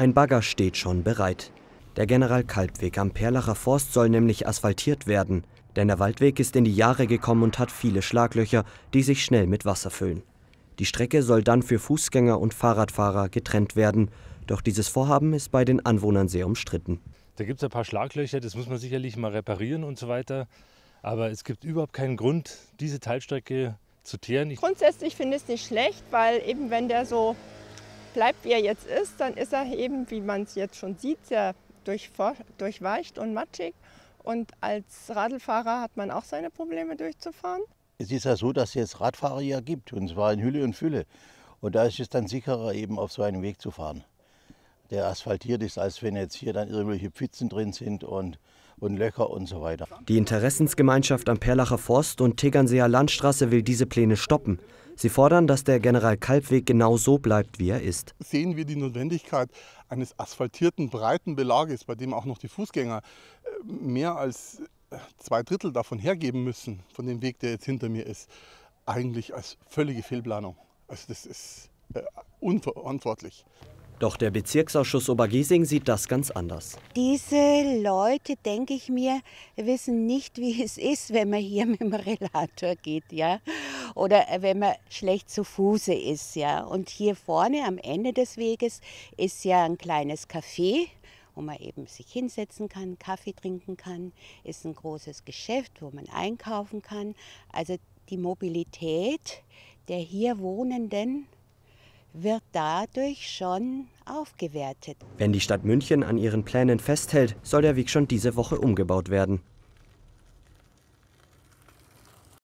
Ein Bagger steht schon bereit. Der General Kalbweg am Perlacher Forst soll nämlich asphaltiert werden, denn der Waldweg ist in die Jahre gekommen und hat viele Schlaglöcher, die sich schnell mit Wasser füllen. Die Strecke soll dann für Fußgänger und Fahrradfahrer getrennt werden, doch dieses Vorhaben ist bei den Anwohnern sehr umstritten. Da gibt es ein paar Schlaglöcher, das muss man sicherlich mal reparieren und so weiter. Aber es gibt überhaupt keinen Grund, diese Teilstrecke zu teeren. Ich Grundsätzlich finde ich es nicht schlecht, weil eben wenn der so bleibt, wie er jetzt ist, dann ist er eben, wie man es jetzt schon sieht, sehr durchweicht und matschig. Und als Radlfahrer hat man auch seine Probleme durchzufahren. Es ist ja so, dass es jetzt Radfahrer ja gibt, und zwar in Hülle und Fülle. Und da ist es dann sicherer, eben auf so einem Weg zu fahren, der asphaltiert ist, als wenn jetzt hier dann irgendwelche Pfützen drin sind und, und Löcher und so weiter. Die Interessensgemeinschaft am Perlacher Forst und Tegernseer Landstraße will diese Pläne stoppen. Sie fordern, dass der General Kalbweg genau so bleibt, wie er ist. Sehen wir die Notwendigkeit eines asphaltierten breiten Belages, bei dem auch noch die Fußgänger äh, mehr als äh, zwei Drittel davon hergeben müssen, von dem Weg, der jetzt hinter mir ist, eigentlich als völlige Fehlplanung. Also das ist äh, unverantwortlich. Doch der Bezirksausschuss Obergiesing sieht das ganz anders. Diese Leute, denke ich mir, wissen nicht, wie es ist, wenn man hier mit dem Relator geht, ja. Oder wenn man schlecht zu Fuße ist, ja. Und hier vorne am Ende des Weges ist ja ein kleines Café wo man eben sich hinsetzen kann, Kaffee trinken kann, ist ein großes Geschäft, wo man einkaufen kann. Also die Mobilität der hier Wohnenden wird dadurch schon aufgewertet. Wenn die Stadt München an ihren Plänen festhält, soll der Weg schon diese Woche umgebaut werden.